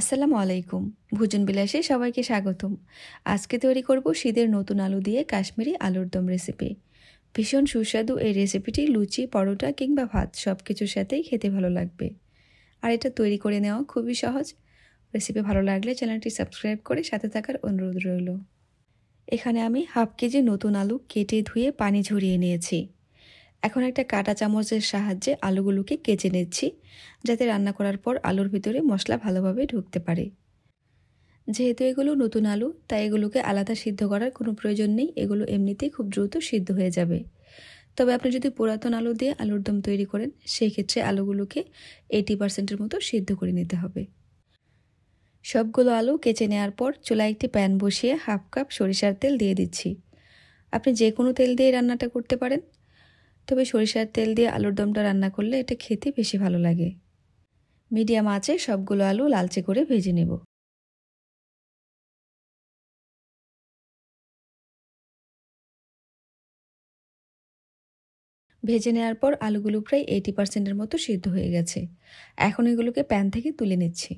আসসালামু আলাইকুম ভোজন বিলাসে সবাইকে স্বাগতম আজকে তৈরি করব শীতের নতুন আলু দিয়ে কাশ্মীরি আলুর দম রেসিপি ভীষণ সুস্বাদু এই রেসিপিটি লুচি পরোটা কিংবা ভাত সব কিছুর সাথেই খেতে ভালো লাগবে আর এটা তৈরি করে নেওয়া খুবই সহজ রেসিপি ভালো লাগলে চ্যানেলটি সাবস্ক্রাইব করে সাথে থাকার অনুরোধ রইল এখানে আমি হাফ কেজি নতুন আলু কেটে ধুয়ে পানি ঝরিয়ে নিয়েছি এখন একটা কাটা চামচের সাহায্যে আলুগুলোকে কেচে নিচ্ছি যাতে রান্না করার পর আলুর ভিতরে মশলা ভালোভাবে ঢুকতে পারে যেহেতু এগুলো নতুন আলু তাই এগুলোকে আলাদা সিদ্ধ করার কোনো প্রয়োজন নেই এগুলো এমনিতেই খুব দ্রুত সিদ্ধ হয়ে যাবে তবে আপনি যদি পুরাতন আলু দিয়ে আলুর দম তৈরি করেন সেই ক্ষেত্রে আলুগুলোকে এইটি পার্সেন্টের মতো সিদ্ধ করে নিতে হবে সবগুলো আলু কেচে নেওয়ার পর চুলায় একটি প্যান বসিয়ে হাফ কাপ সরিষার তেল দিয়ে দিচ্ছি আপনি যে কোনো তেল দিয়ে রান্নাটা করতে পারেন তবে সরিষার তেল দিয়ে আলুর দমটা রান্না করলে এটা খেতে বেশি ভালো লাগে মিডিয়াম আঁচে সবগুলো আলু লালচে করে ভেজে নেব ভেজে নেওয়ার পর আলুগুলো প্রায় এইটি পার্সেন্টের মতো সিদ্ধ হয়ে গেছে এখন এগুলোকে প্যান থেকে তুলে নিচ্ছি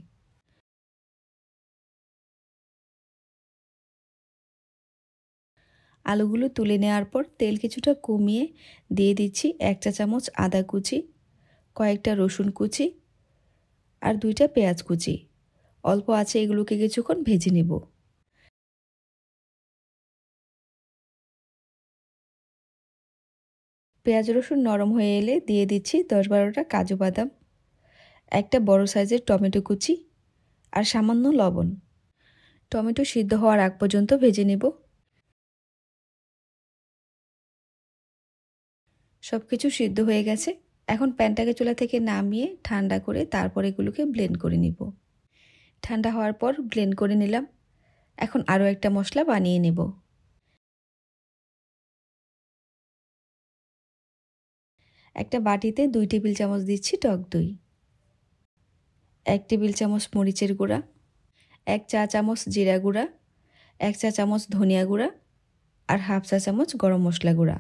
আলুগুলো তুলে নেওয়ার পর তেল কিছুটা কমিয়ে দিয়ে দিচ্ছি এক চা চামচ আদা কুচি কয়েকটা রসুন কুচি আর দুইটা পেঁয়াজ কুচি অল্প আছে এগুলোকে কিছুক্ষণ ভেজে নেব পেঁয়াজ রসুন নরম হয়ে এলে দিয়ে দিচ্ছি দশ বারোটা কাজু বাদাম একটা বড় সাইজের টমেটো কুচি আর সামান্য লবণ টমেটো সিদ্ধ হওয়ার আগ পর্যন্ত ভেজে নেব সব কিছু সিদ্ধ হয়ে গেছে এখন প্যানটাকে চুলা থেকে নামিয়ে ঠান্ডা করে তারপর এগুলোকে ব্লেন্ড করে নিব ঠান্ডা হওয়ার পর ব্লেন্ড করে নিলাম এখন আরও একটা মশলা বানিয়ে নেব একটা বাটিতে দুই টেবিল চামচ দিচ্ছি টক দই এক টেবিল চামচ মরিচের গুঁড়া এক চা চামচ জিরা গুঁড়া এক চা চামচ ধনিয়া গুঁড়া আর হাফ চা চামচ গরম মশলা গুঁড়া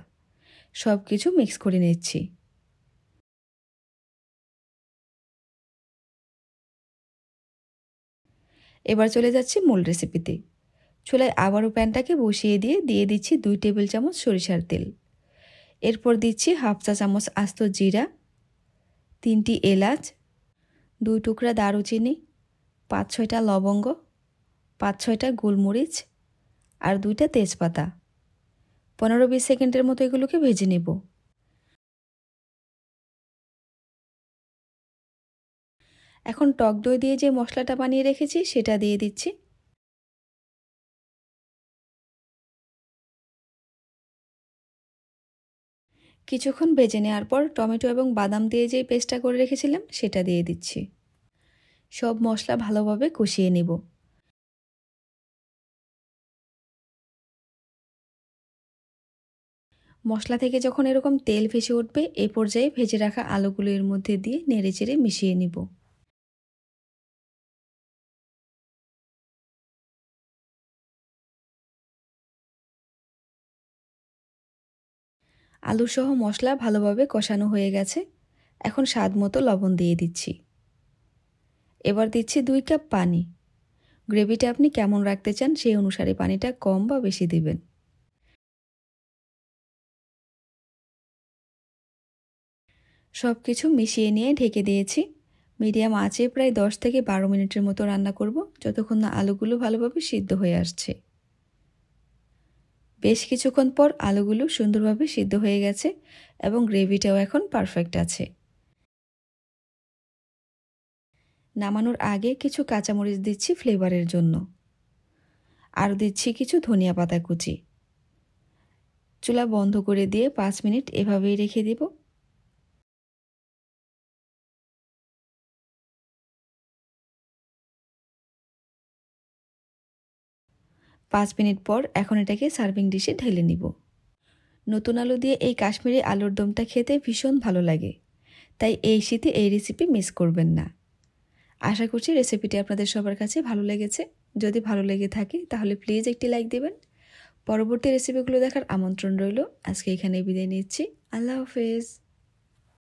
সব কিছু মিক্স করে নিচ্ছি এবার চলে যাচ্ছি মূল রেসিপিতে চুলায় আবারও প্যানটাকে বসিয়ে দিয়ে দিয়ে দিচ্ছি দুই টেবিল চামচ সরিষার তেল এরপর দিচ্ছি হাফ চা চামচ আস্ত জিরা তিনটি এলাচ দুই টুকরা দারুচিনি পাঁচ ছয়টা লবঙ্গ পাঁচ ছয়টা গোলমরিচ আর দুইটা তেজপাতা পনেরো বিশ সেকেন্ডের মতো এগুলোকে ভেজে নেব এখন টক দই দিয়ে যে মশলাটা বানিয়ে রেখেছি সেটা দিয়ে দিচ্ছি কিছুক্ষণ ভেজে নেওয়ার পর টমেটো এবং বাদাম দিয়ে যেই পেস্টটা করে রেখেছিলাম সেটা দিয়ে দিচ্ছি সব মশলা ভালোভাবে কষিয়ে নেব মশলা থেকে যখন এরকম তেল ভেসে উঠবে এ পর্যায়ে ভেজে রাখা আলুগুলো এর মধ্যে দিয়ে নেড়ে চেড়ে মিশিয়ে নিব সহ মশলা ভালোভাবে কষানো হয়ে গেছে এখন স্বাদ মতো লবণ দিয়ে দিচ্ছি এবার দিচ্ছি দুই কাপ পানি গ্রেভিটা আপনি কেমন রাখতে চান সেই অনুসারে পানিটা কম বা বেশি দেবেন সব কিছু মিশিয়ে নিয়ে ঢেকে দিয়েছি মিডিয়াম আঁচে প্রায় দশ থেকে বারো মিনিটের মতো রান্না করব যতক্ষণ না আলুগুলো ভালোভাবে সিদ্ধ হয়ে আসছে বেশ কিছুক্ষণ পর আলুগুলো সুন্দরভাবে সিদ্ধ হয়ে গেছে এবং গ্রেভিটাও এখন পারফেক্ট আছে নামানোর আগে কিছু কাঁচামরিচ দিচ্ছি ফ্লেভারের জন্য আর দিচ্ছি কিছু ধনিয়া পাতা কুচি চুলা বন্ধ করে দিয়ে পাঁচ মিনিট এভাবেই রেখে দেবো পাঁচ মিনিট পর এখন এটাকে সার্ভিং ডিশে ঢেলে নিব নতুন আলু দিয়ে এই কাশ্মীরি আলুর দমটা খেতে ভীষণ ভালো লাগে তাই এই শীতে এই রেসিপি মিস করবেন না আশা করছি রেসিপিটি আপনাদের সবার কাছে ভালো লেগেছে যদি ভালো লেগে থাকে তাহলে প্লিজ একটি লাইক দেবেন পরবর্তী রেসিপিগুলো দেখার আমন্ত্রণ রইল আজকে এখানে বিদায় নিচ্ছি আল্লাহ হাফেজ